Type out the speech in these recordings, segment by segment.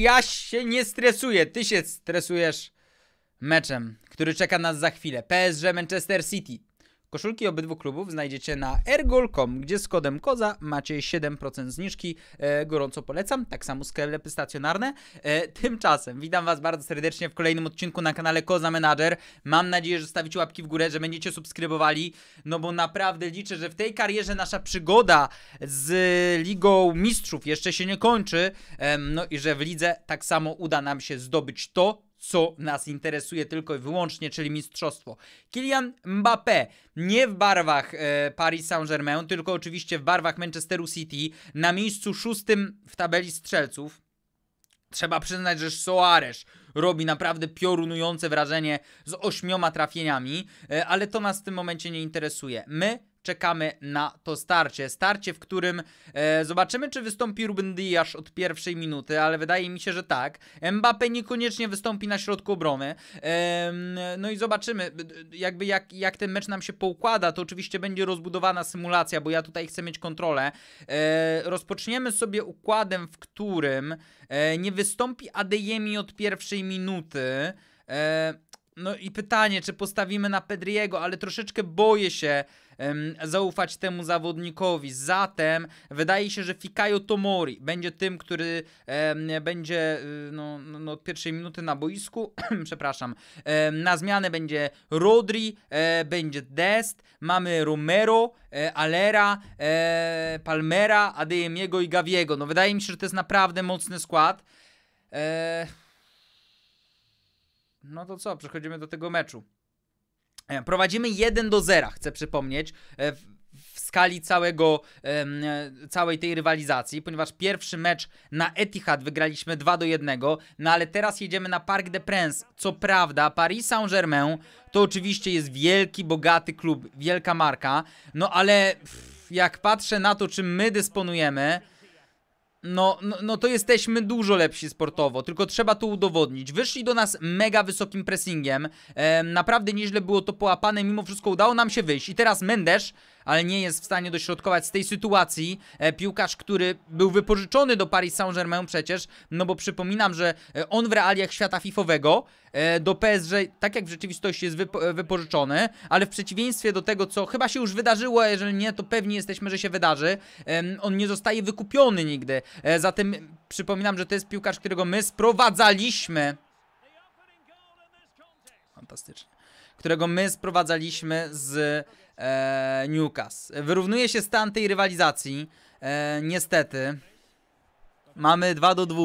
ja się nie stresuję, ty się stresujesz meczem, który czeka nas za chwilę. PSG Manchester City. Koszulki obydwu klubów znajdziecie na ergol.com, gdzie z kodem KOZA macie 7% zniżki. E, gorąco polecam, tak samo sklepy stacjonarne. E, tymczasem witam Was bardzo serdecznie w kolejnym odcinku na kanale Koza Manager. Mam nadzieję, że stawicie łapki w górę, że będziecie subskrybowali, no bo naprawdę liczę, że w tej karierze nasza przygoda z Ligą Mistrzów jeszcze się nie kończy. E, no i że w lidze tak samo uda nam się zdobyć to, co nas interesuje tylko i wyłącznie, czyli mistrzostwo. Kylian Mbappé nie w barwach e, Paris Saint-Germain, tylko oczywiście w barwach Manchesteru City, na miejscu szóstym w tabeli strzelców. Trzeba przyznać, że Soares robi naprawdę piorunujące wrażenie z ośmioma trafieniami, e, ale to nas w tym momencie nie interesuje. My czekamy na to starcie. Starcie, w którym e, zobaczymy, czy wystąpi Ruben Diasz od pierwszej minuty, ale wydaje mi się, że tak. Mbappe niekoniecznie wystąpi na środku obrony. E, no i zobaczymy, jakby jak, jak ten mecz nam się poukłada, to oczywiście będzie rozbudowana symulacja, bo ja tutaj chcę mieć kontrolę. E, rozpoczniemy sobie układem, w którym e, nie wystąpi Adeyemi od pierwszej minuty. E, no i pytanie, czy postawimy na Pedriego, ale troszeczkę boję się um, zaufać temu zawodnikowi. Zatem wydaje się, że Fikayo Tomori będzie tym, który um, będzie y, no, no, no, od pierwszej minuty na boisku. przepraszam. Um, na zmianę będzie Rodri, e, będzie Dest, mamy Romero, e, Alera, e, Palmera, Adeyemiego i Gaviego. No wydaje mi się, że to jest naprawdę mocny skład. Eee no to co, przechodzimy do tego meczu. E, prowadzimy 1 do 0, chcę przypomnieć, e, w skali całego, e, całej tej rywalizacji, ponieważ pierwszy mecz na Etihad wygraliśmy 2 do 1, no ale teraz jedziemy na Parc des Princes. Co prawda, Paris Saint-Germain to oczywiście jest wielki, bogaty klub, wielka marka, no ale jak patrzę na to, czym my dysponujemy, no, no, no to jesteśmy dużo lepsi sportowo, tylko trzeba to udowodnić. Wyszli do nas mega wysokim pressingiem, e, naprawdę nieźle było to połapane, mimo wszystko udało nam się wyjść i teraz Mendes ale nie jest w stanie dośrodkować z tej sytuacji. E, piłkarz, który był wypożyczony do Paris Saint-Germain przecież, no bo przypominam, że e, on w realiach świata fifowego e, do PSG, tak jak w rzeczywistości jest wypo wypożyczony, ale w przeciwieństwie do tego, co chyba się już wydarzyło, jeżeli nie, to pewni jesteśmy, że się wydarzy, on nie zostaje wykupiony nigdy. Zatem przypominam, że to jest piłkarz, którego my sprowadzaliśmy. Fantastycznie. Którego my sprowadzaliśmy z e, Newcastle. Wyrównuje się stan tej rywalizacji. E, niestety. Mamy 2 do 2.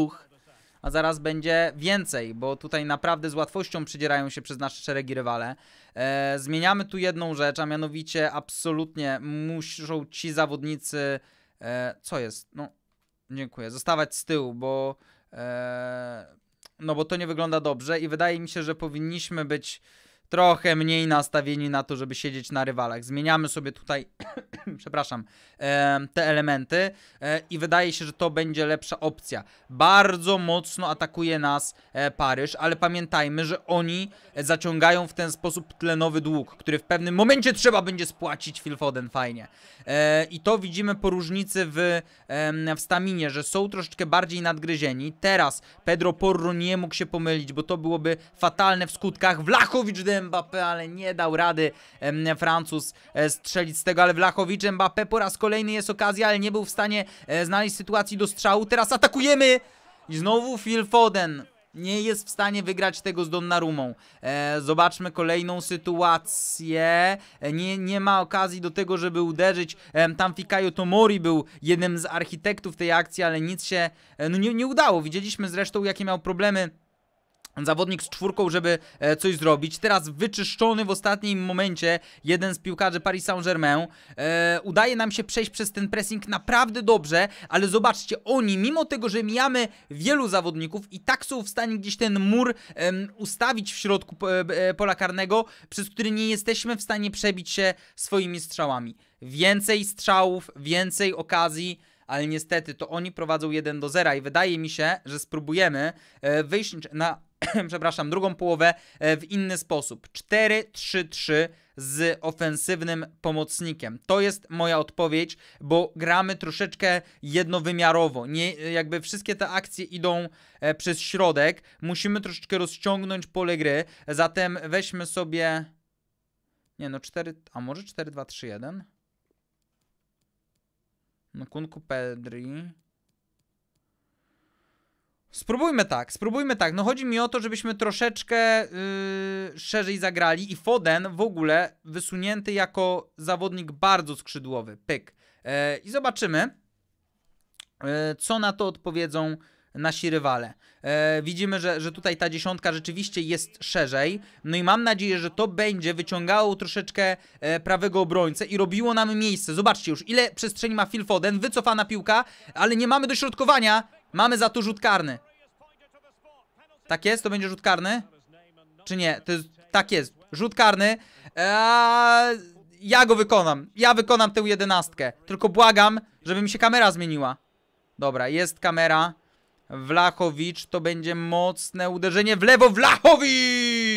A zaraz będzie więcej, bo tutaj naprawdę z łatwością przydzierają się przez nasze szeregi rywale. E, zmieniamy tu jedną rzecz, a mianowicie absolutnie muszą ci zawodnicy... E, co jest? No, dziękuję. Zostawać z tyłu, bo... E, no bo to nie wygląda dobrze i wydaje mi się, że powinniśmy być trochę mniej nastawieni na to, żeby siedzieć na rywalach. Zmieniamy sobie tutaj, przepraszam, te elementy e, i wydaje się, że to będzie lepsza opcja. Bardzo mocno atakuje nas e, Paryż, ale pamiętajmy, że oni zaciągają w ten sposób tlenowy dług, który w pewnym momencie trzeba będzie spłacić Filfoden fajnie. E, I to widzimy po różnicy w, w staminie, że są troszeczkę bardziej nadgryzieni. Teraz Pedro Porro nie mógł się pomylić, bo to byłoby fatalne w skutkach. Wlachowicz do Mbappé, ale nie dał rady Francuz strzelić z tego, ale Wlachowicz Mbappé po raz kolejny kolejny jest okazja, ale nie był w stanie e, znaleźć sytuacji do strzału. Teraz atakujemy! I znowu Phil Foden nie jest w stanie wygrać tego z Donnarumą. E, zobaczmy kolejną sytuację. E, nie, nie ma okazji do tego, żeby uderzyć. E, tam Fikayo Tomori był jednym z architektów tej akcji, ale nic się e, no nie, nie udało. Widzieliśmy zresztą, jakie miał problemy zawodnik z czwórką, żeby e, coś zrobić. Teraz wyczyszczony w ostatnim momencie jeden z piłkarzy Paris Saint-Germain. E, udaje nam się przejść przez ten pressing naprawdę dobrze, ale zobaczcie, oni mimo tego, że mijamy wielu zawodników i tak są w stanie gdzieś ten mur ustawić w środku e, pola karnego, przez który nie jesteśmy w stanie przebić się swoimi strzałami. Więcej strzałów, więcej okazji, ale niestety to oni prowadzą 1 do 0 i wydaje mi się, że spróbujemy e, wyjść na, przepraszam, drugą połowę e, w inny sposób. 4-3-3 z ofensywnym pomocnikiem. To jest moja odpowiedź, bo gramy troszeczkę jednowymiarowo. Nie, jakby wszystkie te akcje idą e, przez środek. Musimy troszeczkę rozciągnąć pole gry. Zatem weźmy sobie. Nie no, 4. A może 4-2-3-1? Na kunku Pedri. Spróbujmy tak, spróbujmy tak. No chodzi mi o to, żebyśmy troszeczkę yy, szerzej zagrali i Foden w ogóle wysunięty jako zawodnik bardzo skrzydłowy. Pyk. Yy, I zobaczymy, yy, co na to odpowiedzą nasi rywale. E, widzimy, że, że tutaj ta dziesiątka rzeczywiście jest szerzej. No i mam nadzieję, że to będzie wyciągało troszeczkę e, prawego obrońcę i robiło nam miejsce. Zobaczcie już, ile przestrzeni ma Phil Foden. Wycofana piłka, ale nie mamy dośrodkowania. Mamy za to rzut karny. Tak jest? To będzie rzut karny? Czy nie? To jest, tak jest. Rzut karny. Eee, ja go wykonam. Ja wykonam tę jedenastkę. Tylko błagam, żeby mi się kamera zmieniła. Dobra, jest kamera. Wlachowicz to będzie mocne uderzenie w lewo. Wlachowicz!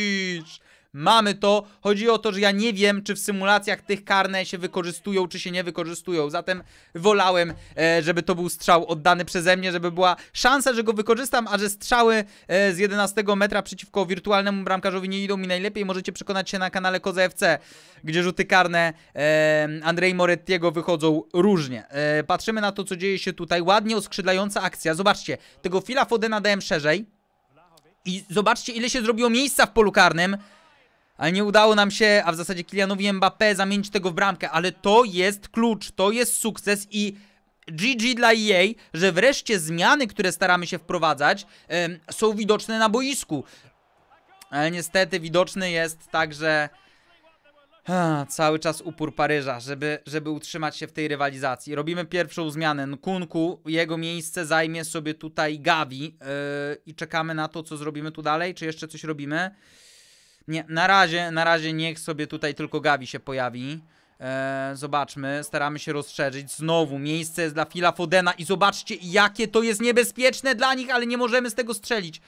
Mamy to. Chodzi o to, że ja nie wiem, czy w symulacjach tych karne się wykorzystują, czy się nie wykorzystują. Zatem wolałem, e, żeby to był strzał oddany przeze mnie, żeby była szansa, że go wykorzystam, a że strzały e, z 11 metra przeciwko wirtualnemu bramkarzowi nie idą mi najlepiej. Możecie przekonać się na kanale Koza FC, gdzie rzuty karne e, Andrej Morettiego wychodzą różnie. Patrzymy na to, co dzieje się tutaj. Ładnie oskrzydlająca akcja. Zobaczcie, tego Fila Fodena dałem szerzej. I zobaczcie, ile się zrobiło miejsca w polu karnym ale nie udało nam się, a w zasadzie Kilianowi Mbappé zamienić tego w bramkę, ale to jest klucz, to jest sukces i GG dla EA, że wreszcie zmiany, które staramy się wprowadzać, są widoczne na boisku. Ale niestety widoczny jest także cały czas upór Paryża, żeby, żeby utrzymać się w tej rywalizacji. Robimy pierwszą zmianę. Nkunku, jego miejsce zajmie sobie tutaj Gavi yy, i czekamy na to, co zrobimy tu dalej. Czy jeszcze coś robimy? Nie, na razie, na razie niech sobie tutaj tylko Gavi się pojawi. E, zobaczmy, staramy się rozszerzyć. Znowu miejsce jest dla Fila Fodena i zobaczcie, jakie to jest niebezpieczne dla nich, ale nie możemy z tego strzelić.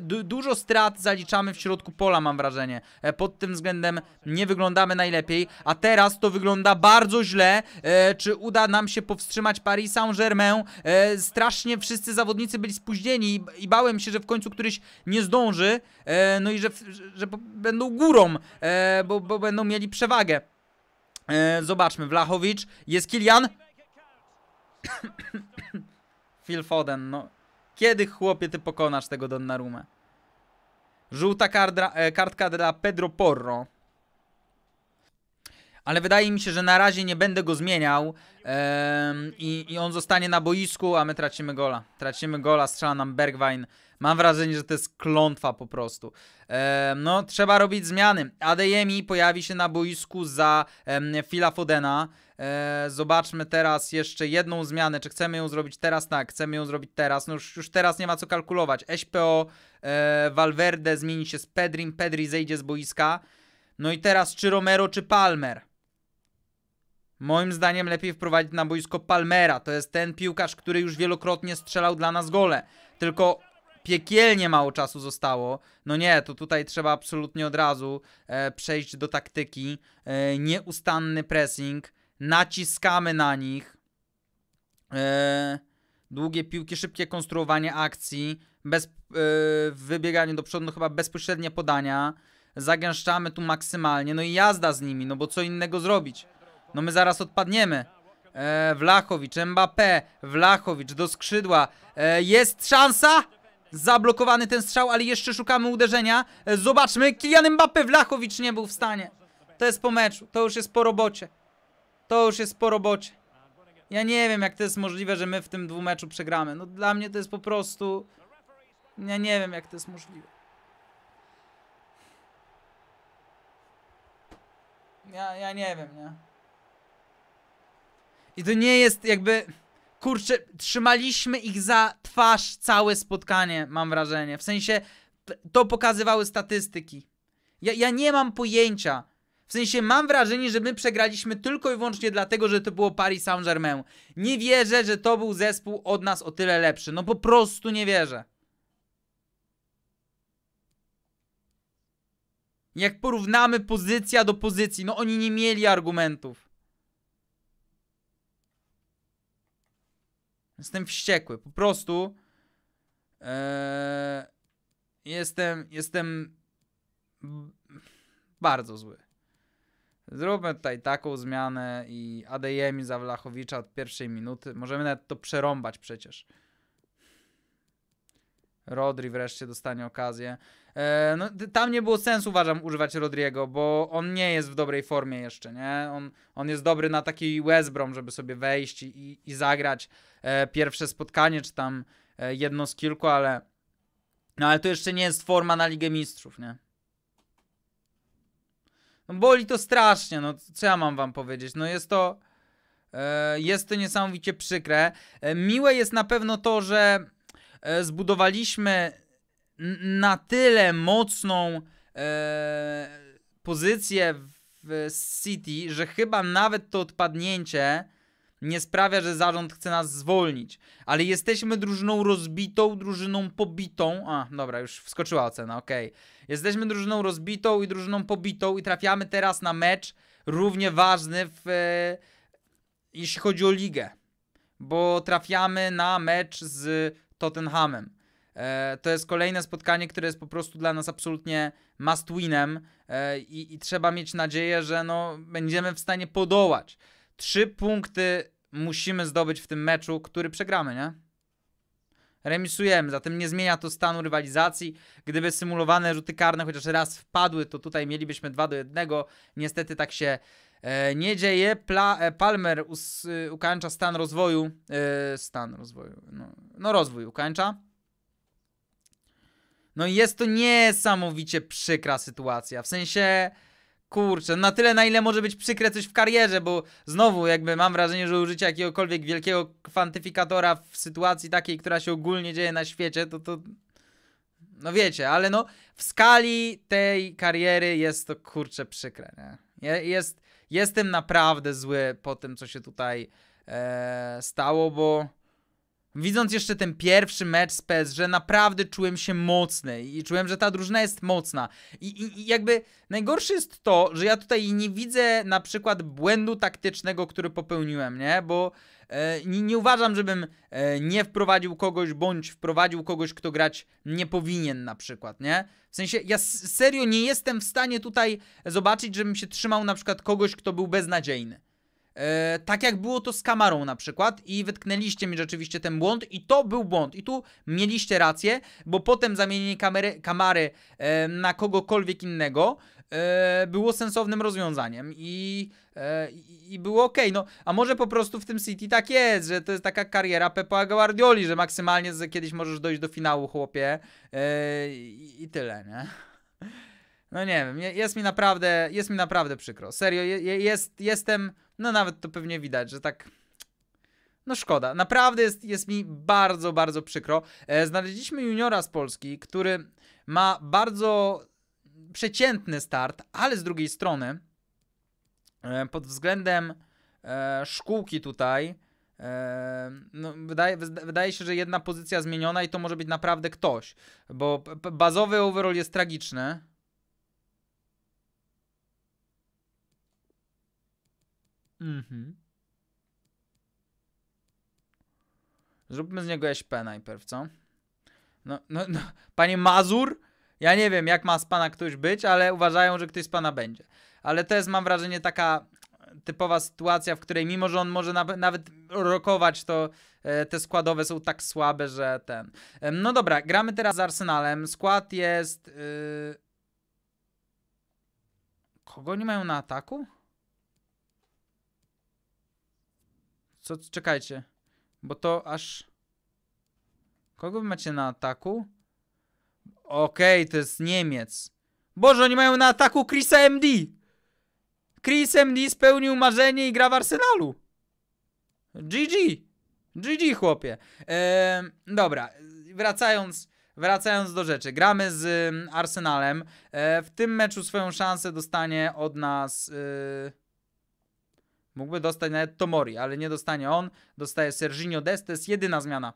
du dużo strat zaliczamy w środku pola, mam wrażenie. E, pod tym względem nie wyglądamy najlepiej, a teraz to wygląda bardzo źle. E, czy uda nam się powstrzymać Paris Saint-Germain? strasznie wszyscy zawodnicy byli spóźnieni i, i, bałem się, że w końcu któryś nie zdąży, no i że, że, że będą górą, bo, bo będą mieli przewagę. E, zobaczmy, Wlachowicz, jest Kilian. Phil Foden, no. Kiedy, chłopie, ty pokonasz tego Donnarumę? Żółta kardra, e, kartka dla Pedro Porro. Ale wydaje mi się, że na razie nie będę go zmieniał i, i on zostanie na boisku, a my tracimy gola. Tracimy gola, strzela nam Bergwijn. Mam wrażenie, że to jest klątwa po prostu. E, no, trzeba robić zmiany. Adeyemi pojawi się na boisku za e, Phila Fodena. E, zobaczmy teraz jeszcze jedną zmianę. Czy chcemy ją zrobić teraz? Tak, chcemy ją zrobić teraz. No już, już teraz nie ma co kalkulować. SPO, e, Valverde zmieni się z Pedrim, Pedri zejdzie z boiska. No i teraz czy Romero, czy Palmer? Moim zdaniem lepiej wprowadzić na boisko Palmera. To jest ten piłkarz, który już wielokrotnie strzelał dla nas gole. Tylko piekielnie mało czasu zostało. No nie, to tutaj trzeba absolutnie od razu e, przejść do taktyki. E, nieustanny pressing, naciskamy na nich. E, długie piłki, szybkie konstruowanie akcji, bez, e, wybieganie do przodu, no chyba bezpośrednie podania. Zagęszczamy tu maksymalnie, no i jazda z nimi, no bo co innego zrobić? No my zaraz odpadniemy. E, Wlachowicz, Mbappé, Wlachowicz do skrzydła. E, jest szansa? Zablokowany ten strzał, ale jeszcze szukamy uderzenia. E, zobaczmy, Kilian Mbappe Wlachowicz nie był w stanie. To jest po meczu, to już jest po robocie. To już jest po robocie. Ja nie wiem, jak to jest możliwe, że my w tym meczu przegramy. No dla mnie to jest po prostu... Ja nie wiem, jak to jest możliwe. Ja, ja nie wiem, nie? I to nie jest jakby kurczę, trzymaliśmy ich za twarz całe spotkanie, mam wrażenie. W sensie, to pokazywały statystyki. Ja, ja nie mam pojęcia. W sensie mam wrażenie, że my przegraliśmy tylko i wyłącznie dlatego, że to było Paris Saint-Germain. Nie wierzę, że to był zespół od nas o tyle lepszy. No po prostu nie wierzę. Jak porównamy pozycja do pozycji, no oni nie mieli argumentów. Jestem wściekły, po prostu. Eee, jestem, jestem bardzo zły. Zróbmy tutaj taką zmianę i ADM za Wlachowicza od pierwszej minuty. Możemy nawet to przerąbać przecież. Rodri wreszcie dostanie okazję. E, no, tam nie było sensu, uważam, używać Rodriego, bo on nie jest w dobrej formie jeszcze, nie? On, on jest dobry na taki West Brom, żeby sobie wejść i, i zagrać e, pierwsze spotkanie, czy tam e, jedno z kilku, ale... No ale to jeszcze nie jest forma na Ligę Mistrzów, nie? No boli to strasznie, no co ja mam wam powiedzieć? No jest to... E, jest to niesamowicie przykre. E, miłe jest na pewno to, że E, zbudowaliśmy na tyle mocną e, pozycję w City, że chyba nawet to odpadnięcie nie sprawia, że zarząd chce nas zwolnić. Ale jesteśmy drużyną rozbitą, drużyną pobitą. A, dobra, już wskoczyła ocena, okej. Okay. Jesteśmy drużyną rozbitą i drużyną pobitą i trafiamy teraz na mecz równie ważny w, e, jeśli chodzi o ligę. Bo trafiamy na mecz z Tottenhamem. E, to jest kolejne spotkanie, które jest po prostu dla nas absolutnie must winem e, i, i trzeba mieć nadzieję, że no, będziemy w stanie podołać. Trzy punkty musimy zdobyć w tym meczu, który przegramy, nie? remisujemy. Zatem nie zmienia to stanu rywalizacji. Gdyby symulowane rzuty karne chociaż raz wpadły, to tutaj mielibyśmy 2 do 1. Niestety tak się e, nie dzieje. Pla, e, Palmer us, e, ukańcza stan rozwoju. E, stan rozwoju. No, no rozwój ukańcza. No i jest to niesamowicie przykra sytuacja. W sensie kurczę, na tyle na ile może być przykre coś w karierze, bo znowu jakby mam wrażenie, że użycie jakiegokolwiek wielkiego kwantyfikatora w sytuacji takiej, która się ogólnie dzieje na świecie, to to... No wiecie, ale no w skali tej kariery jest to kurczę przykre, nie? Jest, jestem naprawdę zły po tym, co się tutaj e, stało, bo Widząc jeszcze ten pierwszy mecz z że naprawdę czułem się mocny i czułem, że ta drużyna jest mocna. I, i, I, jakby najgorsze jest to, że ja tutaj nie widzę na przykład błędu taktycznego, który popełniłem, nie? Bo e, nie, nie, uważam, żebym e, nie wprowadził kogoś, bądź wprowadził kogoś, kto grać nie powinien na przykład, nie? W sensie ja serio nie jestem w stanie tutaj zobaczyć, żebym się trzymał na przykład kogoś, kto był beznadziejny. E, tak jak było to z kamarą na przykład i wytknęliście mi rzeczywiście ten błąd i to był błąd i tu mieliście rację, bo potem zamienienie kamery, kamary e, na kogokolwiek innego e, było sensownym rozwiązaniem i, e, i było ok. No, a może po prostu w tym City tak jest, że to jest taka kariera Pepa Guardioli, że maksymalnie kiedyś możesz dojść do finału, chłopie e, i, i tyle, nie? No nie wiem, jest mi naprawdę, jest mi naprawdę przykro. Serio, je, jest, jestem no nawet to pewnie widać, że tak no szkoda, naprawdę jest, jest mi bardzo, bardzo przykro. E, znaleźliśmy juniora z Polski, który ma bardzo przeciętny start, ale z drugiej strony e, pod względem e, szkółki tutaj e, no, wydaje, wydaje się, że jedna pozycja zmieniona i to może być naprawdę ktoś, bo bazowy overall jest tragiczny. Mhm. Zróbmy z niego SP najpierw, co? No, no, no. Panie Mazur, ja nie wiem, jak ma z pana ktoś być, ale uważają, że ktoś z pana będzie. Ale to jest, mam wrażenie, taka typowa sytuacja, w której mimo, że on może nawet rokować, to e, te składowe są tak słabe, że ten... No dobra, gramy teraz z Arsenalem. Skład jest... Y, kogo nie mają na ataku? Co, czekajcie. Bo to aż... Kogo wy macie na ataku? Okej, okay, to jest Niemiec. Boże, oni mają na ataku Chrisa MD! Chris MD spełnił marzenie i gra w Arsenalu. GG. GG, chłopie. Eee, dobra, wracając... Wracając do rzeczy, gramy z y, Arsenalem. E, w tym meczu swoją szansę dostanie od nas. Y, Mógłby dostać nawet Tomori, ale nie dostanie on. Dostaje Serginio Dest, to jest jedyna zmiana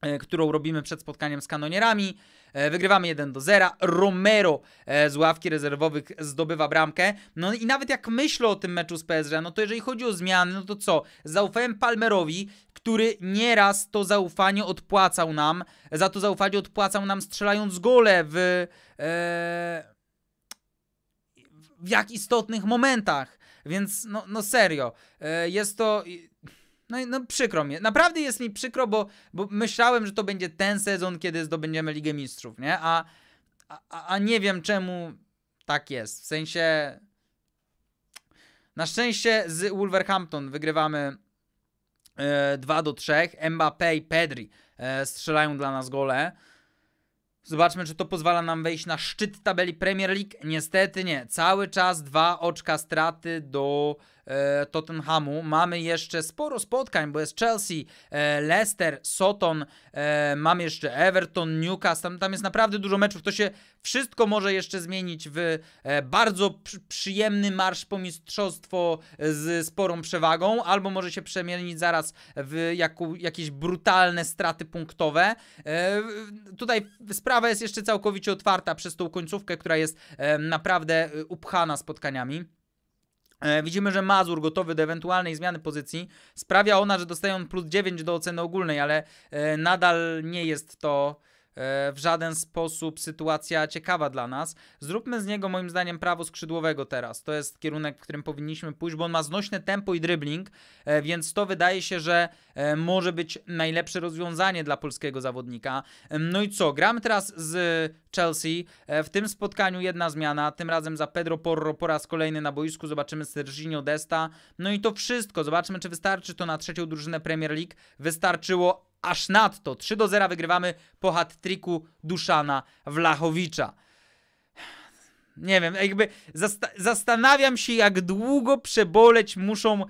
e, którą robimy przed spotkaniem z kanonierami. E, wygrywamy 1 do 0. Romero e, z ławki rezerwowych zdobywa bramkę. No i nawet jak myślę o tym meczu z PSG, no to jeżeli chodzi o zmiany, no to co? Zaufałem Palmerowi, który nieraz to zaufanie odpłacał nam. Za to zaufanie odpłacał nam strzelając gole w... E, w jak istotnych momentach. Więc no, no serio, e, jest to... No, no przykro mi, naprawdę jest mi przykro, bo, bo myślałem, że to będzie ten sezon, kiedy zdobędziemy Ligę Mistrzów, nie? A, a, a nie wiem czemu tak jest, w sensie... Na szczęście z Wolverhampton wygrywamy 2 e, do 3. Mbappé i Pedri e, strzelają dla nas gole. Zobaczmy, czy to pozwala nam wejść na szczyt tabeli Premier League. Niestety nie. Cały czas dwa oczka straty do E, Tottenhamu. Mamy jeszcze sporo spotkań, bo jest Chelsea, e, Leicester, Soton, e, mamy jeszcze Everton, Newcastle. Tam, tam jest naprawdę dużo meczów. To się wszystko może jeszcze zmienić w bardzo przyjemny marsz po mistrzostwo z sporą przewagą, albo może się przemienić zaraz w jaku, jakieś brutalne straty punktowe. Tutaj sprawa jest jeszcze całkowicie otwarta przez tą końcówkę, która jest naprawdę upchana spotkaniami. E, widzimy, że Mazur gotowy do ewentualnej zmiany pozycji. Sprawia ona, że dostają plus 9 do oceny ogólnej, ale e, nadal nie jest to E, w żaden sposób sytuacja ciekawa dla nas. Zróbmy z niego moim zdaniem prawo skrzydłowego teraz. To jest kierunek, w którym powinniśmy pójść, bo on ma znośne tempo i dribbling, e, więc to wydaje się, że e, może być najlepsze rozwiązanie dla polskiego zawodnika. No i co? Gramy teraz z Chelsea. W tym spotkaniu jedna zmiana, tym razem za Pedro Porro po raz kolejny na boisku. Zobaczymy Serginio Desta. No i to wszystko. Zobaczmy, czy wystarczy to na trzecią drużynę Premier League. Wystarczyło aż nadto. 3 do 0 wygrywamy po hat-triku Duszana Wlachowicza. Nie wiem, jakby zasta zastanawiam się, jak długo przeboleć muszą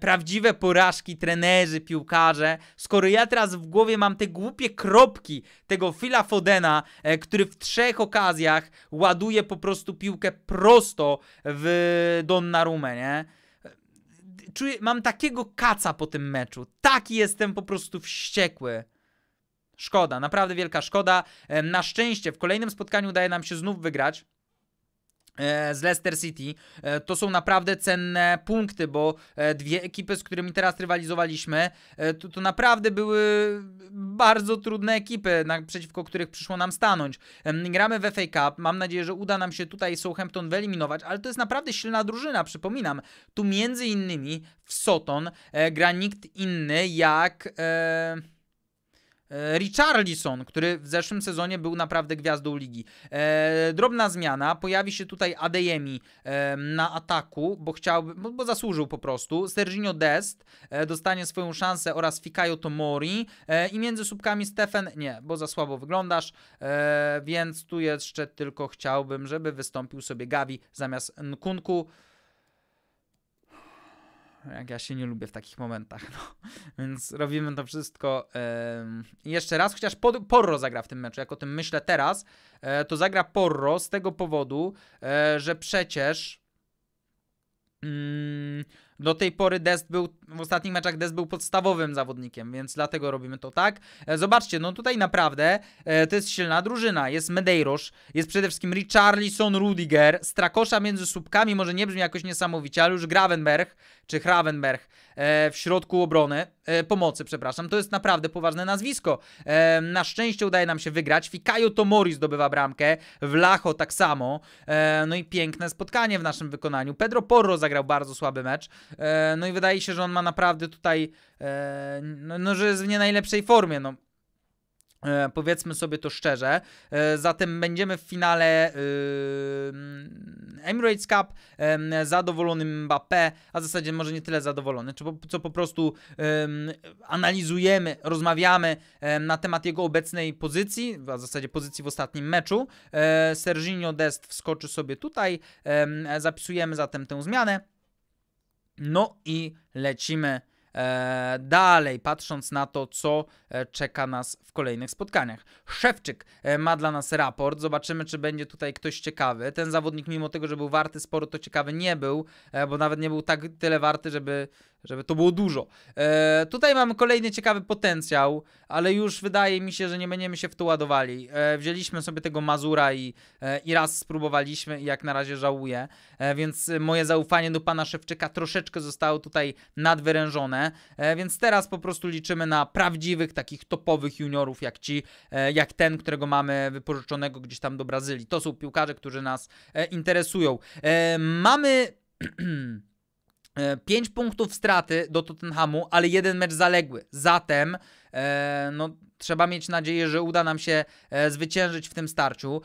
prawdziwe porażki trenerzy, piłkarze, skoro ja teraz w głowie mam te głupie kropki tego Filafodena, Fodena, e, który w trzech okazjach ładuje po prostu piłkę prosto w Donnarumę, nie? czuję, mam takiego kaca po tym meczu. Taki jestem po prostu wściekły. Szkoda, naprawdę wielka szkoda. Na szczęście w kolejnym spotkaniu udaje nam się znów wygrać. E, z Leicester City. E, to są naprawdę cenne punkty, bo e, dwie ekipy, z którymi teraz rywalizowaliśmy, to, to naprawdę były bardzo trudne ekipy, na, przeciwko których przyszło nam stanąć. Gramy w FA Cup, mam nadzieję, że uda nam się tutaj Southampton wyeliminować, ale to jest naprawdę silna drużyna, przypominam. Tu między innymi w Soton gra nikt inny jak... E, Richarlison, który w zeszłym sezonie był naprawdę gwiazdą ligi. E, drobna zmiana, pojawi się tutaj Adeyemi e, na ataku, bo chciałby, bo, bo zasłużył po prostu. Serginio Dest e, dostanie swoją szansę oraz Fikayo Tomori e, i między słupkami Stefan, nie, bo za słabo wyglądasz, e, więc tu jeszcze tylko chciałbym, żeby wystąpił sobie Gavi zamiast Nkunku jak ja się nie lubię w takich momentach. No. Więc robimy to wszystko jeszcze raz, chociaż Porro zagra w tym meczu, jak o tym myślę teraz, e, to zagra Porro z tego powodu, e, że przecież... Mm, do tej pory Dest był, w ostatnich meczach Dest był podstawowym zawodnikiem, więc dlatego robimy to tak. E, zobaczcie, no tutaj naprawdę e, to jest silna drużyna. Jest Medeiros, jest przede wszystkim Richarlison, Rudiger, Strakosza między słupkami, może nie brzmi jakoś niesamowicie, ale już Gravenberg, czy Hravenberg e, w środku obrony, e, pomocy, przepraszam. To jest naprawdę poważne nazwisko. E, na szczęście udaje nam się wygrać. Fikayo Tomori zdobywa bramkę, Vlacho tak samo. E, no i piękne spotkanie w naszym wykonaniu. Pedro Porro zagrał bardzo słaby mecz. E, no i wydaje się, że on ma naprawdę tutaj, e, no, no że jest w nie najlepszej formie, no. E, powiedzmy sobie to szczerze. zatem będziemy w finale y, Emirates Cup zadowolonym Mbappé, a w zasadzie może nie tyle zadowolony, czy po, co po prostu analizujemy, rozmawiamy na temat jego obecnej pozycji, a w zasadzie pozycji w ostatnim meczu. Serginio Dest wskoczy sobie tutaj, zapisujemy zatem tę zmianę. No i lecimy e, dalej, patrząc na to, co e, czeka nas w kolejnych spotkaniach. Szewczyk e, ma dla nas raport, zobaczymy, czy będzie tutaj ktoś ciekawy. Ten zawodnik, mimo tego, że był warty sporo, to ciekawy nie był, bo nawet nie był tak tyle warty, żeby żeby to było dużo. E, tutaj mamy kolejny ciekawy potencjał, ale już wydaje mi się, że nie będziemy się w to ładowali. E, wzięliśmy sobie tego Mazura i, e, i raz spróbowaliśmy i jak na razie żałuję, e, więc moje zaufanie do pana Szewczyka troszeczkę zostało tutaj nadwyrężone, e, więc teraz po prostu liczymy na prawdziwych, takich topowych juniorów, jak ci, e, jak ten, którego mamy wypożyczonego gdzieś tam do Brazylii. To są piłkarze, którzy nas interesują. mamy... 5 e, punktów straty do Tottenhamu, ale jeden mecz zaległy. Zatem e, no, trzeba mieć nadzieję, że uda nam się e, zwyciężyć w tym starciu.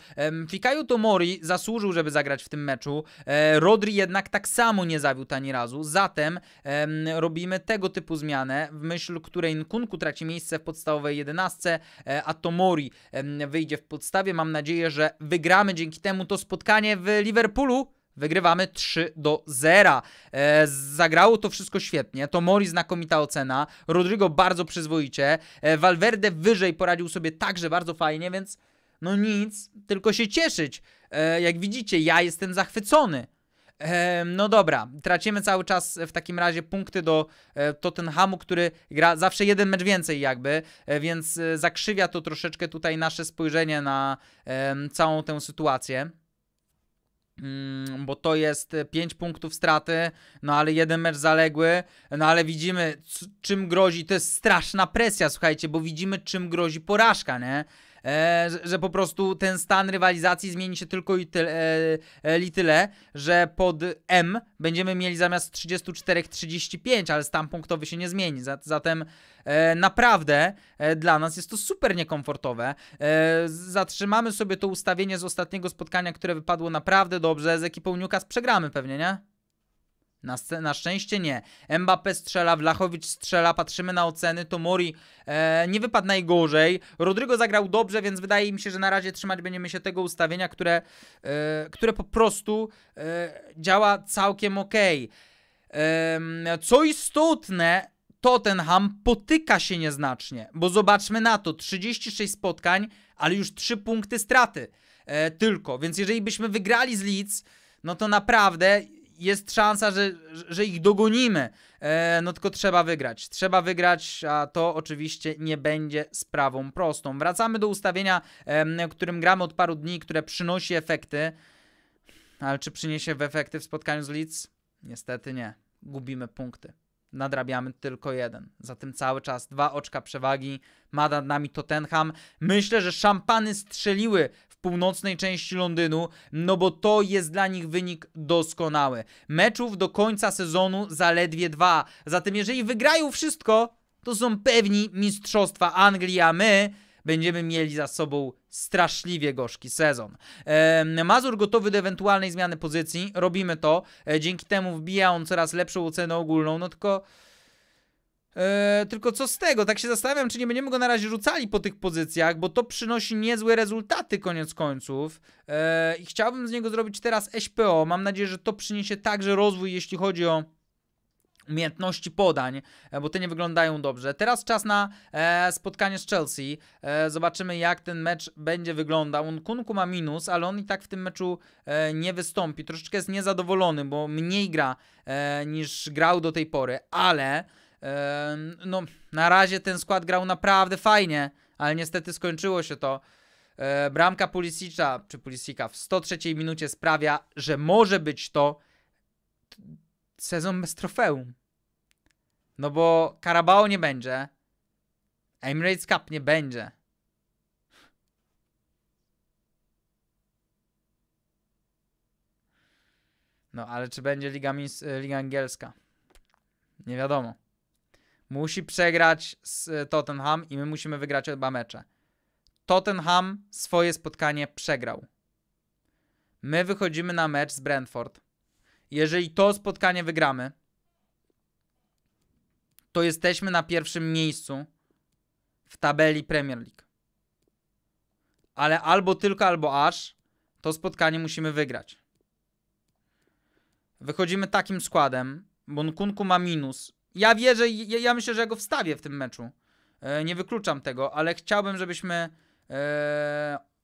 E, Tomori zasłużył, żeby zagrać w tym meczu. E, Rodri jednak tak samo nie zawiódł ani razu. Zatem e, robimy tego typu zmianę, w myśl której Nkunku traci miejsce w podstawowej jedenastce, e, a Tomori e, wyjdzie w podstawie. Mam nadzieję, że wygramy dzięki temu to spotkanie w Liverpoolu Wygrywamy 3 do 0. E, zagrało to wszystko świetnie. To Mori znakomita ocena. Rodrigo bardzo przyzwoicie. E, Valverde wyżej poradził sobie także bardzo fajnie, więc no nic, tylko się cieszyć. E, jak widzicie, ja jestem zachwycony. E, no dobra, tracimy cały czas w takim razie punkty do e, Tottenhamu, który gra zawsze jeden mecz więcej jakby, e, więc zakrzywia to troszeczkę tutaj nasze spojrzenie na całą tę sytuację. Mm, bo to jest 5 e, punktów straty, no ale jeden mecz zaległy, no ale widzimy czym grozi, to jest straszna presja, słuchajcie, bo widzimy czym grozi porażka, nie? E, że, że, po prostu ten stan rywalizacji zmieni się tylko i tyle, e, e i tyle, że pod M będziemy mieli zamiast 34 35, ale stan punktowy się nie zmieni. Zatem e, naprawdę e, dla nas jest to super niekomfortowe. zatrzymamy sobie to ustawienie z ostatniego spotkania, które wypadło naprawdę dobrze. Z ekipą Newcastle przegramy pewnie, nie? Na, na, szczęście nie. Mbappé strzela, Wlachowicz strzela, patrzymy na oceny, to Mori e, nie wypadł najgorzej. Rodrygo zagrał dobrze, więc wydaje mi się, że na razie trzymać będziemy się tego ustawienia, które, e, które po prostu e, działa całkiem ok. co istotne, Tottenham potyka się nieznacznie, bo zobaczmy na to, 36 spotkań, ale już 3 punkty straty e, tylko. Więc jeżeli byśmy wygrali z Leeds, no to naprawdę jest szansa, że, że ich dogonimy. E, no tylko trzeba wygrać. Trzeba wygrać, a to oczywiście nie będzie sprawą prostą. Wracamy do ustawienia, e, którym gramy od paru dni, które przynosi efekty. Ale czy przyniesie w efekty w spotkaniu z Leeds? Niestety nie. Gubimy punkty nadrabiamy tylko jeden. Zatem cały czas dwa oczka przewagi ma nad nami Tottenham. Myślę, że szampany strzeliły w północnej części Londynu, no bo to jest dla nich wynik doskonały. Meczów do końca sezonu zaledwie dwa. Zatem jeżeli wygrają wszystko, to są pewni mistrzostwa Anglii, a my będziemy mieli za sobą straszliwie gorzki sezon. Mazur gotowy do ewentualnej zmiany pozycji, robimy to, e, dzięki temu wbija on coraz lepszą ocenę ogólną, no tylko... Eee, tylko co z tego? Tak się zastanawiam, czy nie będziemy go na razie rzucali po tych pozycjach, bo to przynosi niezłe rezultaty koniec końców. Eee, I chciałbym z niego zrobić teraz SPO. Mam nadzieję, że to przyniesie także rozwój, jeśli chodzi o umiejętności podań, e, bo te nie wyglądają dobrze. Teraz czas na e, spotkanie z Chelsea. E, zobaczymy, jak ten mecz będzie wyglądał. On Kunku ma minus, ale on i tak w tym meczu e, nie wystąpi. Troszeczkę jest niezadowolony, bo mniej gra e, niż grał do tej pory, ale e, no, na razie ten skład grał naprawdę fajnie, ale niestety skończyło się to. Bramka Pulisicza, czy Pulisika w 103 minucie sprawia, że może być to sezon bez trofeum. No bo Carabao nie będzie. Emirates Cup nie będzie. No ale czy będzie Liga, e, Liga Angielska? Nie wiadomo. Musi przegrać z e, Tottenham i my musimy wygrać oba mecze. Tottenham swoje spotkanie przegrał. My wychodzimy na mecz z Brentford. Jeżeli to spotkanie wygramy, to jesteśmy na pierwszym miejscu w tabeli Premier League. Ale albo tylko, albo aż to spotkanie musimy wygrać. Wychodzimy takim składem. Bonkunku ma minus. Ja wierzę, ja, ja myślę, że go wstawię w tym meczu. E, nie wykluczam tego, ale chciałbym, żebyśmy e,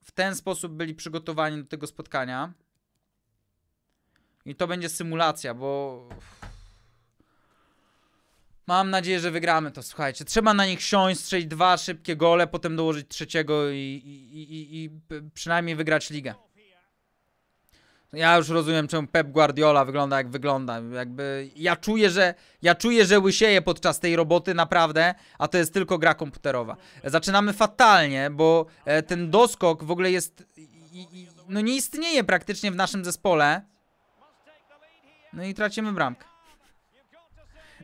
w ten sposób byli przygotowani do tego spotkania. I to będzie symulacja, bo... Mam nadzieję, że wygramy to, słuchajcie. Trzeba na nich siąść, strzelić dwa szybkie gole, potem dołożyć trzeciego i, i, i, i przynajmniej wygrać ligę. Ja już rozumiem, czemu Pep Guardiola wygląda jak wygląda. Jakby ja czuję, że ja czuję, że łysieje podczas tej roboty naprawdę, a to jest tylko gra komputerowa. Zaczynamy fatalnie, bo e, ten doskok w ogóle jest no nie istnieje praktycznie w naszym zespole. No i tracimy bramkę.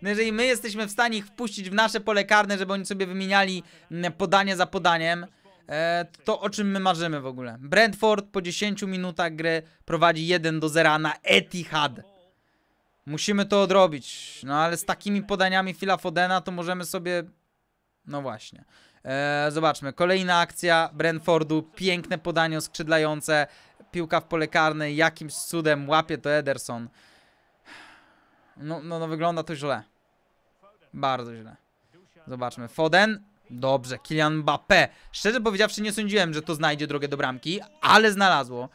No jeżeli my jesteśmy w stanie ich wpuścić w nasze pole karne, żeby oni sobie wymieniali mm, podanie za podaniem, e, to o czym my marzymy w ogóle? Brentford po 10 minutach gry prowadzi 1 do 0 na Etihad. Musimy to odrobić. No ale z takimi podaniami Fila Fodena to możemy sobie... No właśnie. Eee, zobaczmy. Kolejna akcja Brentfordu. Piękne podanie skrzydlające. Piłka w pole karne. Jakimś cudem łapie to Ederson. No, no, no wygląda to źle. Bardzo źle. Zobaczmy. Foden. Dobrze, Kylian Mbappé. Szczerze powiedziawszy nie sądziłem, że to znajdzie drogę do bramki, ale znalazło,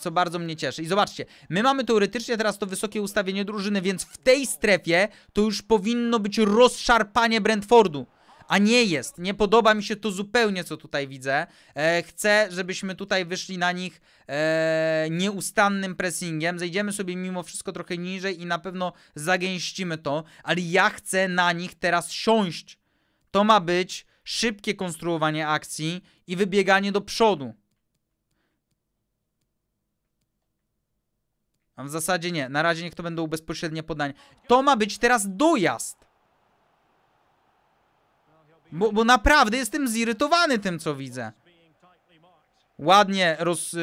co bardzo mnie cieszy. I zobaczcie, my mamy teoretycznie teraz to wysokie ustawienie drużyny, więc w tej strefie to już powinno być rozszarpanie Brentfordu a nie jest. Nie podoba mi się to zupełnie, co tutaj widzę. E, chcę, żebyśmy tutaj wyszli na nich e, nieustannym pressingiem. Zejdziemy sobie mimo wszystko trochę niżej i na pewno zagęścimy to, ale ja chcę na nich teraz siąść. To ma być szybkie konstruowanie akcji i wybieganie do przodu. A w zasadzie nie, na razie niech to będą bezpośrednie podanie. To ma być teraz dojazd. Bo, bo naprawdę jestem zirytowany tym, co widzę. Ładnie roz,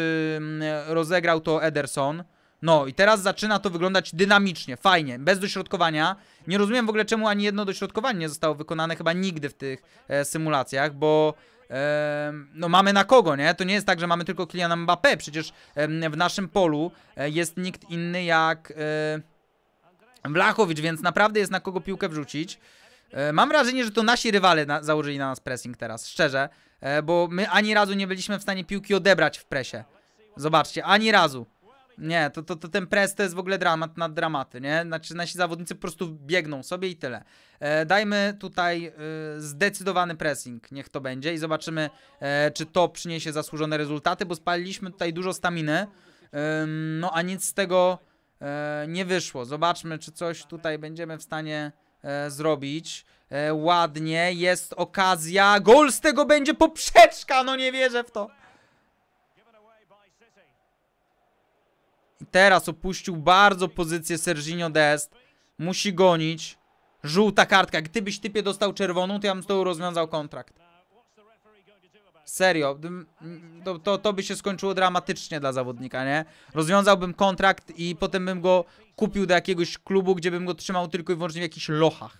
rozegrał to Ederson. No i teraz zaczyna to wyglądać dynamicznie, fajnie, bez dośrodkowania. Nie rozumiem w ogóle czemu ani jedno dośrodkowanie nie zostało wykonane chyba nigdy w tych e, symulacjach, bo e, no mamy na kogo, nie? To nie jest tak, że mamy tylko Kyliana Mbappé, przecież e, w naszym polu e, jest nikt inny jak e, więc naprawdę jest na kogo piłkę wrzucić. E, mam wrażenie, że to nasi rywale na, założyli na nas pressing teraz, szczerze, e, bo my ani razu nie byliśmy w stanie piłki odebrać w presie. Zobaczcie, ani razu. Nie, to, to, to ten pres to jest w ogóle dramat nad dramaty, nie? Znaczy nasi zawodnicy po prostu biegną sobie i tyle. E, dajmy tutaj e, zdecydowany pressing, niech to będzie i zobaczymy, e, czy to przyniesie zasłużone rezultaty, bo spaliliśmy tutaj dużo staminy, no a nic z tego e, nie wyszło. Zobaczmy, czy coś tutaj będziemy w stanie E, zrobić. E, ładnie, jest okazja. Gol z tego będzie poprzeczka, no nie wierzę w to. I teraz opuścił bardzo pozycję Serginio Dest. Musi gonić. Żółta kartka. Gdybyś typie dostał czerwoną, to ja bym z tobą rozwiązał kontrakt. Serio, to, to, to by się skończyło dramatycznie dla zawodnika, nie? Rozwiązałbym kontrakt i potem bym go kupił do jakiegoś klubu, gdzie bym go trzymał tylko i wyłącznie w jakichś lochach.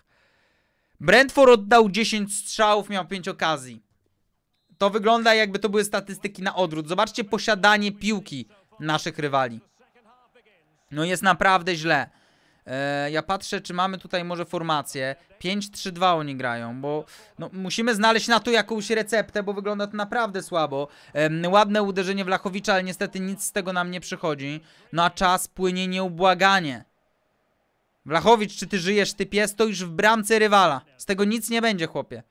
Brentford oddał 10 strzałów, miał 5 okazji. To wygląda jakby to były statystyki na odwrót. Zobaczcie posiadanie piłki naszych rywali. No jest naprawdę źle. E, ja patrzę, czy mamy tutaj może formację. 5-3-2 oni grają, bo no, musimy znaleźć na to jakąś receptę, bo wygląda to naprawdę słabo. ładne uderzenie Wlachowicza, ale niestety nic z tego nam nie przychodzi. No a czas płynie nieubłaganie. Wlachowicz, czy ty żyjesz, ty pies, to już w bramce rywala. Z tego nic nie będzie, chłopie.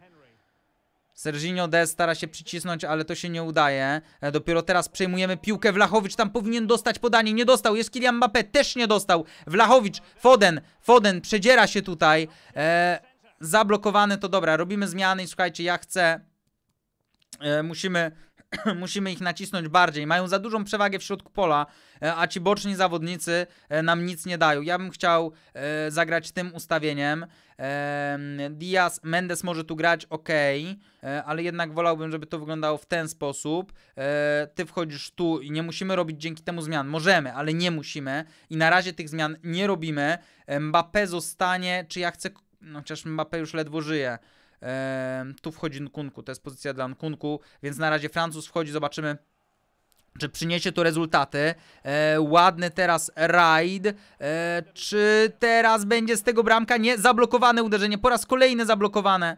Serginio D stara się przycisnąć, ale to się nie udaje. E, dopiero teraz przejmujemy piłkę. Wlachowicz tam powinien dostać podanie. Nie dostał. Jest Kylian Mbappé. Też nie dostał. Wlachowicz. Foden. Foden przedziera się tutaj. E, zablokowany to dobra. Robimy zmiany i słuchajcie, ja chcę... E, musimy musimy ich nacisnąć bardziej. Mają za dużą przewagę w środku pola, e, a ci boczni zawodnicy e, nam nic nie dają. Ja bym chciał e, zagrać tym ustawieniem. Diaz, Mendes może tu grać ok, ale jednak wolałbym, żeby to wyglądało w ten sposób. Ty wchodzisz tu i nie musimy robić dzięki temu zmian. Możemy, ale nie musimy i na razie tych zmian nie robimy. Mbappé zostanie, czy ja chcę... No, chociaż Mbappé już ledwo żyje. Tu wchodzi Nkunku, to jest pozycja dla Nkunku, więc na razie Francuz wchodzi, zobaczymy czy przyniesie to rezultaty. E, ładny teraz raid. E, czy teraz będzie z tego bramka? Nie, zablokowane uderzenie. Po raz kolejny zablokowane.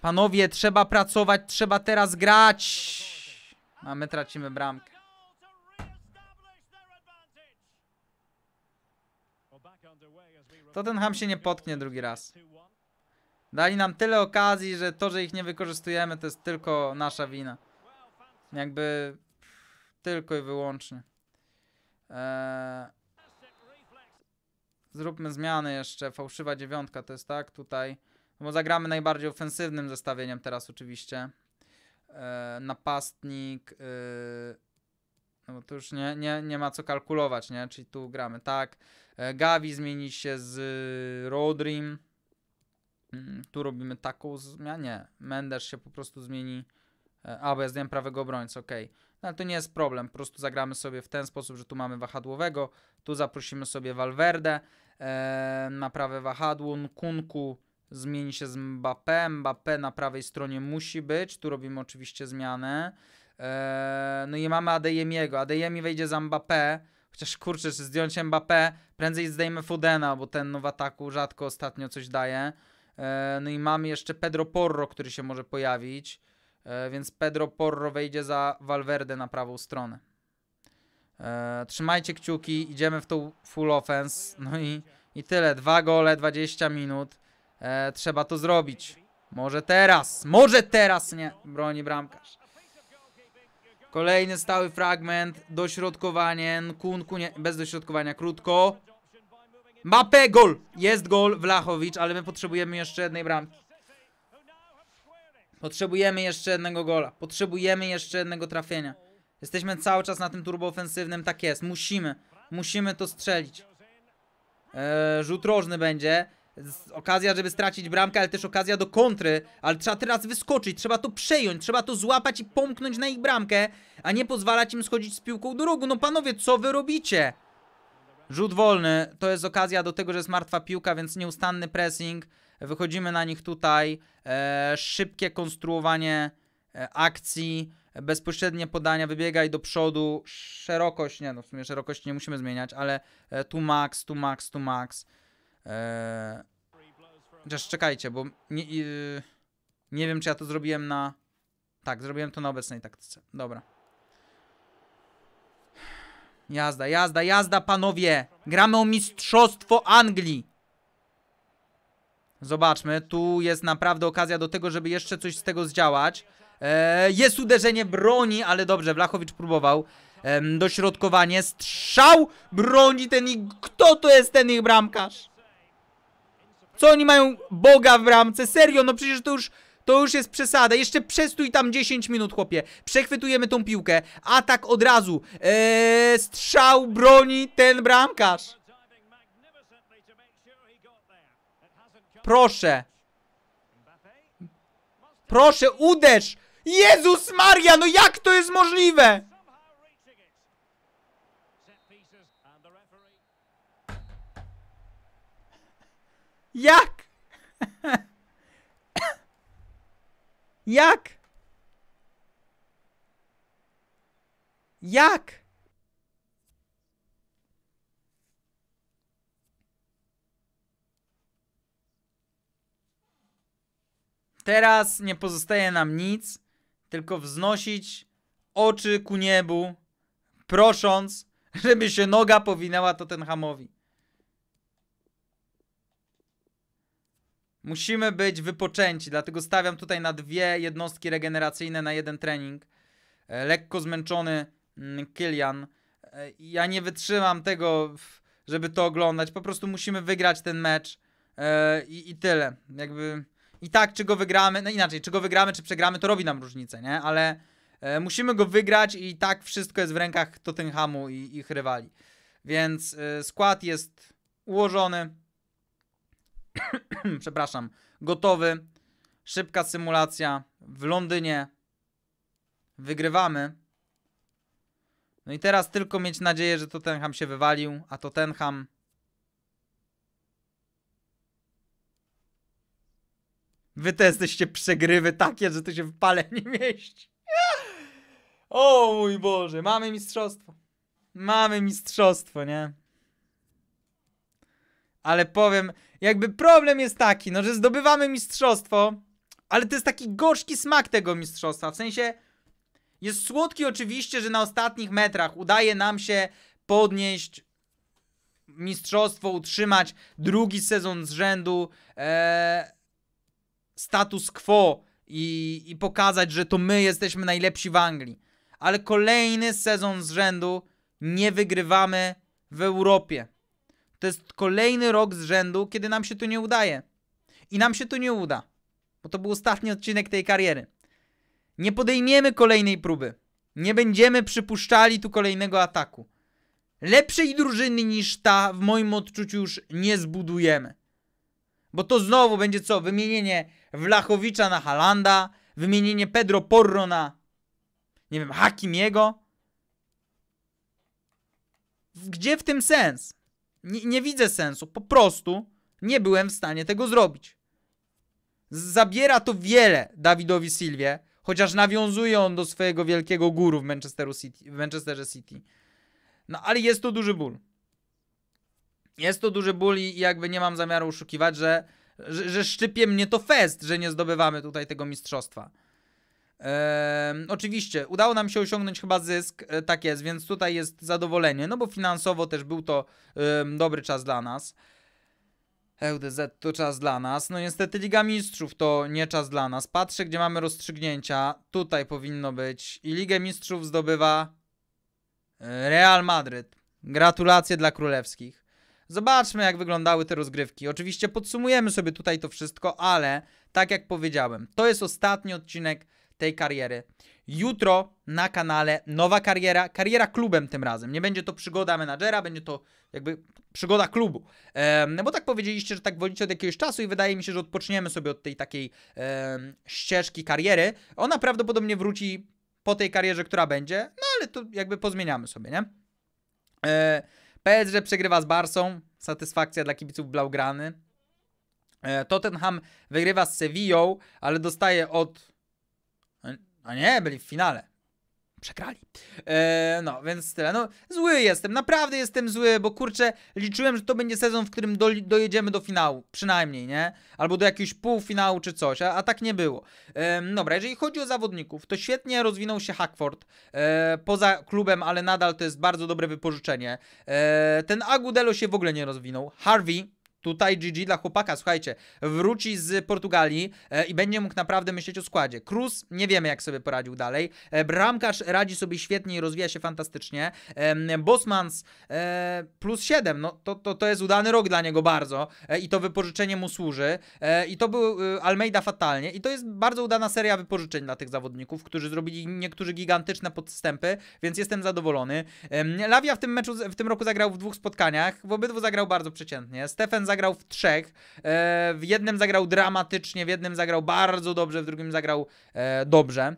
Panowie, trzeba pracować, trzeba teraz grać. A my tracimy bramkę. Tottenham się nie potknie drugi raz. Dali nam tyle okazji, że to, że ich nie wykorzystujemy, to jest tylko nasza wina. Jakby tylko i wyłącznie. Eee... Zróbmy zmiany jeszcze. Fałszywa dziewiątka to jest tak tutaj. No bo zagramy najbardziej ofensywnym zestawieniem teraz oczywiście. Eee, napastnik. Eee... No bo tu już nie, nie, nie ma co kalkulować, nie? Czyli tu gramy tak. Eee, Gavi zmieni się z y, Rodrim. Mm, tu robimy taką zmianę. Menderz się po prostu zmieni. E, a, bo ja zdjąłem prawego obrońcy, ok. No ale to nie jest problem, po prostu zagramy sobie w ten sposób, że tu mamy wahadłowego, tu zaprosimy sobie Valverde e, na prawe wahadło, Nkunku zmieni się z Mbappé, Mbappé na prawej stronie musi być, tu robimy oczywiście zmianę. E, no i mamy Adeyemiego, Adeyemi wejdzie za Mbappé, chociaż kurczę, czy zdjąć Mbappé, prędzej zdejmę Fudena, bo ten no, w ataku rzadko ostatnio coś daje. E, no i mamy jeszcze Pedro Porro, który się może pojawić, e, więc Pedro Porro wejdzie za Valverde na prawą stronę. E, trzymajcie kciuki, idziemy w tą full offense. No i, i tyle. Dwa gole, 20 minut. Trzeba to zrobić. Może teraz, może teraz nie, broni bramkarz. Kolejny stały fragment, dośrodkowanie, Kunku nie, bez dośrodkowania, krótko. Mapę, gol! Jest gol, Wlachowicz, ale my potrzebujemy jeszcze jednej bramki. Potrzebujemy jeszcze jednego gola. Potrzebujemy jeszcze jednego trafienia. Jesteśmy cały czas na tym turboofensywnym, tak jest. Musimy. Musimy to strzelić. Eee, rzut rożny będzie. Okazja, żeby stracić bramkę, ale też okazja do kontry. Ale trzeba teraz wyskoczyć, trzeba to przejąć, trzeba to złapać i pomknąć na ich bramkę, a nie pozwalać im schodzić z piłką do rogu. No panowie, co wy robicie? Rzut wolny to jest okazja do tego, że jest martwa piłka, więc nieustanny pressing. Wychodzimy na nich tutaj. E, szybkie konstruowanie e, akcji, bezpośrednie podania, wybiegaj do przodu. Szerokość, nie no, w sumie szerokość nie musimy zmieniać, ale e, tu max, tu max, tu max. E, czekajcie, bo nie, y, nie wiem, czy ja to zrobiłem na... Tak, zrobiłem to na obecnej taktyce. Dobra. Jazda, jazda, jazda, panowie. Gramy o mistrzostwo Anglii. Zobaczmy, tu jest naprawdę okazja do tego, żeby jeszcze coś z tego zdziałać. Eee, jest uderzenie broni, ale dobrze, Wlachowicz próbował. Eee, dośrodkowanie, strzał broni ten i kto to jest ten ich bramkarz? Co oni mają Boga w bramce? Serio, no przecież to już to już jest przesada. Jeszcze przestój tam 10 minut, chłopie. Przechwytujemy tą piłkę. Atak od razu. Eee, strzał broni ten bramkarz. Proszę. Proszę, uderz! Jezus Maria, no jak to jest możliwe? Jak? Jak? Jak? Teraz nie pozostaje nam nic, tylko wznosić oczy ku niebu, prosząc, żeby się noga powinęła Tottenhamowi. Musimy być wypoczęci, dlatego stawiam tutaj na dwie jednostki regeneracyjne na jeden trening. E, lekko zmęczony mm, Killian, e, Ja nie wytrzymam tego, żeby to oglądać. Po prostu musimy wygrać ten mecz e, i, i tyle. Jakby i tak, czy go wygramy, no inaczej, czy go wygramy, czy przegramy, to robi nam różnicę, nie? Ale musimy go wygrać i tak wszystko jest w rękach Tottenhamu i ich rywali. Więc skład jest ułożony. przepraszam, gotowy. Szybka symulacja w Londynie. Wygrywamy. No i teraz tylko mieć nadzieję, że Tottenham się wywalił, a Tottenham... Wy to jesteście przegrywy takie, że to się w pale nie mieści. O mój Boże, mamy mistrzostwo. Mamy mistrzostwo, nie? Ale powiem, jakby problem jest taki, no że zdobywamy mistrzostwo, ale to jest taki gorzki smak tego mistrzostwa. W sensie jest słodki oczywiście, że na ostatnich metrach udaje nam się podnieść mistrzostwo, utrzymać drugi sezon z rzędu e, status quo i, i pokazać, że to my jesteśmy najlepsi w Anglii. Ale kolejny sezon z rzędu nie wygrywamy w Europie. To jest kolejny rok z rzędu, kiedy nam się to nie udaje. I nam się to nie uda, bo to był ostatni odcinek tej kariery. Nie podejmiemy kolejnej próby. Nie będziemy przypuszczali tu kolejnego ataku. Lepszej drużyny niż ta, w moim odczuciu, już nie zbudujemy. Bo to znowu będzie co? Wymienienie Wlachowicza na Halanda, wymienienie Pedro Porro na, nie wiem, Hakimiego. Gdzie w tym sens? Nie, nie widzę sensu. Po prostu nie byłem w stanie tego zrobić. Zabiera to wiele Dawidowi Silwie, chociaż nawiązuje on do swojego wielkiego guru w, Manchesteru City, w Manchesterze City. No ale jest to duży ból. Jest to duży ból i jakby nie mam zamiaru oszukiwać, że, że, że szczypie mnie to fest, że nie zdobywamy tutaj tego mistrzostwa oczywiście udało nam się osiągnąć chyba zysk, e, tak jest, więc tutaj jest zadowolenie, no bo finansowo też był to e, dobry czas dla nas. EUDZ to czas dla nas. No niestety Liga Mistrzów to nie czas dla nas. Patrzę, gdzie mamy rozstrzygnięcia. Tutaj powinno być. I Ligę Mistrzów zdobywa e, Real Madryt. Gratulacje dla królewskich. Zobaczmy, jak wyglądały te rozgrywki. Oczywiście podsumujemy sobie tutaj to wszystko, ale tak jak powiedziałem, to jest ostatni odcinek tej kariery. Jutro na kanale nowa kariera, kariera klubem tym razem. Nie będzie to przygoda menadżera, będzie to jakby przygoda klubu. no bo tak powiedzieliście, że tak wolicie od jakiegoś czasu i wydaje mi się, że odpoczniemy sobie od tej takiej ścieżki kariery. Ona prawdopodobnie wróci po tej karierze, która będzie, no ale to jakby pozmieniamy sobie, nie? E, PSG przegrywa z Barsą, satysfakcja dla kibiców Blaugrany. E, Tottenham wygrywa z Sevillą, ale dostaje od no nie, byli w finale. Przegrali. E, no, więc tyle. No, zły jestem, naprawdę jestem zły, bo kurczę, liczyłem, że to będzie sezon, w którym do, dojedziemy do finału, przynajmniej, nie? Albo do jakiegoś półfinału czy coś, a, a tak nie było. E, dobra, jeżeli chodzi o zawodników, to świetnie rozwinął się Hackford. E, poza klubem, ale nadal to jest bardzo dobre wypożyczenie. ten Agudelo się w ogóle nie rozwinął. Harvey Tutaj GG dla chłopaka, słuchajcie, wróci z Portugalii e, i będzie mógł naprawdę myśleć o składzie. Cruz, nie wiemy jak sobie poradził dalej. E, Bramkarz radzi sobie świetnie i rozwija się fantastycznie. Bosmans e, plus 7, no to, to, to jest udany rok dla niego bardzo i to wypożyczenie mu służy. I to był Almeida fatalnie i to jest bardzo udana seria wypożyczeń dla tych zawodników, którzy zrobili niektórzy gigantyczne podstępy, więc jestem zadowolony. Lavia w tym meczu, w tym roku zagrał w dwóch spotkaniach, w obydwu zagrał bardzo przeciętnie. Stefan zagrał zagrał w trzech. E, w jednym zagrał dramatycznie, w jednym zagrał bardzo dobrze, w drugim zagrał e, dobrze.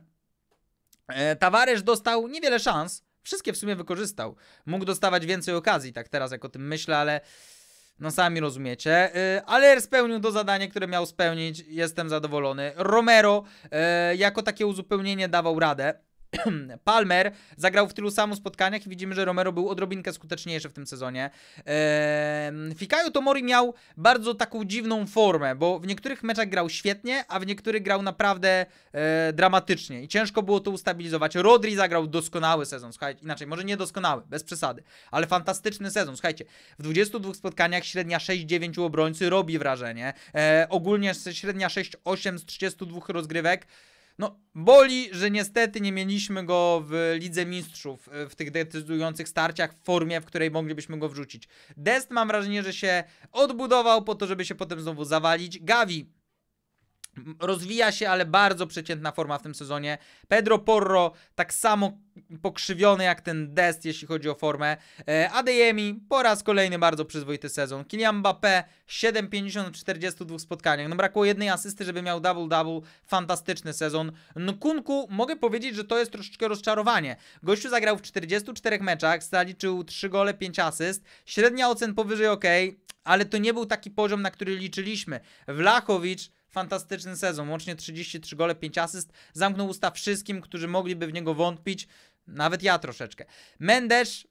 E, Tawaryż dostał niewiele szans. Wszystkie w sumie wykorzystał. Mógł dostawać więcej okazji, tak teraz jak o tym myślę, ale no sami rozumiecie. Yy, e, ale spełnił to zadanie, które miał spełnić. Jestem zadowolony. Romero jako takie uzupełnienie dawał radę. Palmer zagrał w tylu samych spotkaniach i widzimy, że Romero był odrobinkę skuteczniejszy w tym sezonie. Eee, Fikayo Tomori miał bardzo taką dziwną formę, bo w niektórych meczach grał świetnie, a w niektórych grał naprawdę e, dramatycznie i ciężko było to ustabilizować. Rodri zagrał doskonały sezon, słuchajcie, inaczej, może nie doskonały, bez przesady, ale fantastyczny sezon, słuchajcie. W 22 spotkaniach średnia 6-9 u obrońcy robi wrażenie. E, ogólnie średnia 6-8 z 32 rozgrywek. No, boli, że niestety nie mieliśmy go w Lidze Mistrzów e, w tych decydujących starciach w formie, w której moglibyśmy go wrzucić. Dest mam wrażenie, że się odbudował po to, żeby się potem znowu zawalić. Gavi Rozwija się, ale bardzo przeciętna forma w tym sezonie. Pedro Porro tak samo pokrzywiony jak ten Dest, jeśli chodzi o formę. E, Adeyemi po raz kolejny bardzo przyzwoity sezon. Kylian Mbappé 7,50 w 42 spotkaniach. No brakło jednej asysty, żeby miał double-double. Fantastyczny sezon. Nkunku mogę powiedzieć, że to jest troszeczkę rozczarowanie. Gościu zagrał w 44 meczach, zaliczył 3 gole, 5 asyst. Średnia ocen powyżej ok, ale to nie był taki poziom, na który liczyliśmy. Wlachowicz fantastyczny sezon. Łącznie 33 gole, 5 asyst. Zamknął usta wszystkim, którzy mogliby w niego wątpić. Nawet ja troszeczkę. Mendes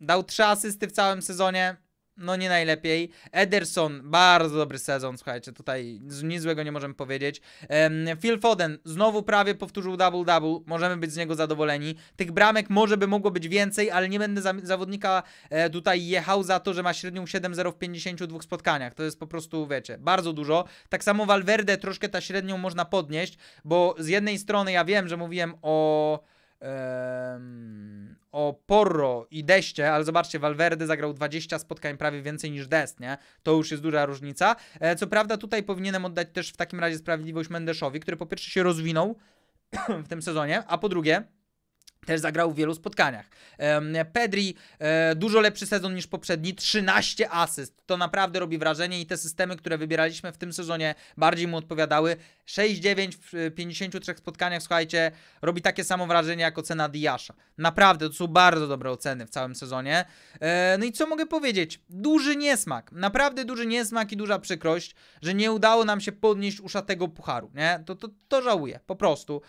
dał 3 asysty w całym sezonie no nie najlepiej. Ederson, bardzo dobry sezon, słuchajcie, tutaj nic złego nie możemy powiedzieć. Phil Foden, znowu prawie powtórzył double-double, możemy być z niego zadowoleni. Tych bramek może by mogło być więcej, ale nie będę za zawodnika e, tutaj jechał za to, że ma średnią 7-0 w 52 spotkaniach. To jest po prostu, wiecie, bardzo dużo. Tak samo Valverde troszkę ta średnią można podnieść, bo z jednej strony ja wiem, że mówiłem o o Porro i Deście, ale zobaczcie, Valverde zagrał 20 spotkań prawie więcej niż Dest, nie? To już jest duża różnica. E, co prawda tutaj powinienem oddać też w takim razie sprawiedliwość Mendeszowi, który po pierwsze się rozwinął w tym sezonie, a po drugie też zagrał w wielu spotkaniach. Pedri, e, dużo lepszy sezon niż poprzedni, 13 asyst. To naprawdę robi wrażenie i te systemy, które wybieraliśmy w tym sezonie, bardziej mu odpowiadały. 6-9 w 53 e, spotkaniach, słuchajcie, robi takie samo wrażenie jak ocena Diasza. Naprawdę, to są bardzo dobre oceny w całym sezonie. E, no i co mogę powiedzieć? Duży niesmak, naprawdę duży niesmak i duża przykrość, że nie udało nam się podnieść uszatego pucharu, nie? To, to, to żałuję, po prostu.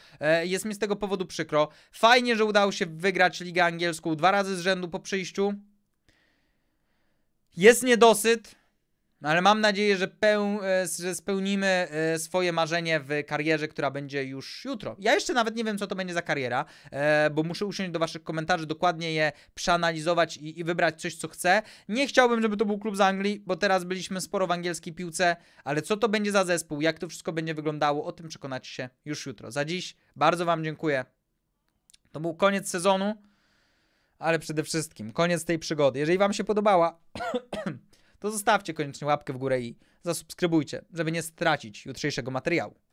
Jest mi z tego powodu przykro. Fajnie, że udało się wygrać Ligę Angielską dwa razy z rzędu po przyjściu. Jest niedosyt, no ale mam nadzieję, że, peł, e, że spełnimy e, swoje marzenie w karierze, która będzie już jutro. Ja jeszcze nawet nie wiem, co to będzie za kariera, e, bo muszę usiąść do Waszych komentarzy, dokładnie je przeanalizować i, i wybrać coś, co chcę. Nie chciałbym, żeby to był klub z Anglii, bo teraz byliśmy sporo w angielskiej piłce, ale co to będzie za zespół, jak to wszystko będzie wyglądało, o tym przekonać się już jutro. Za dziś bardzo Wam dziękuję. To był koniec sezonu, ale przede wszystkim koniec tej przygody. Jeżeli Wam się podobała, to zostawcie koniecznie łapkę w górę i zasubskrybujcie, żeby nie stracić jutrzejszego materiału.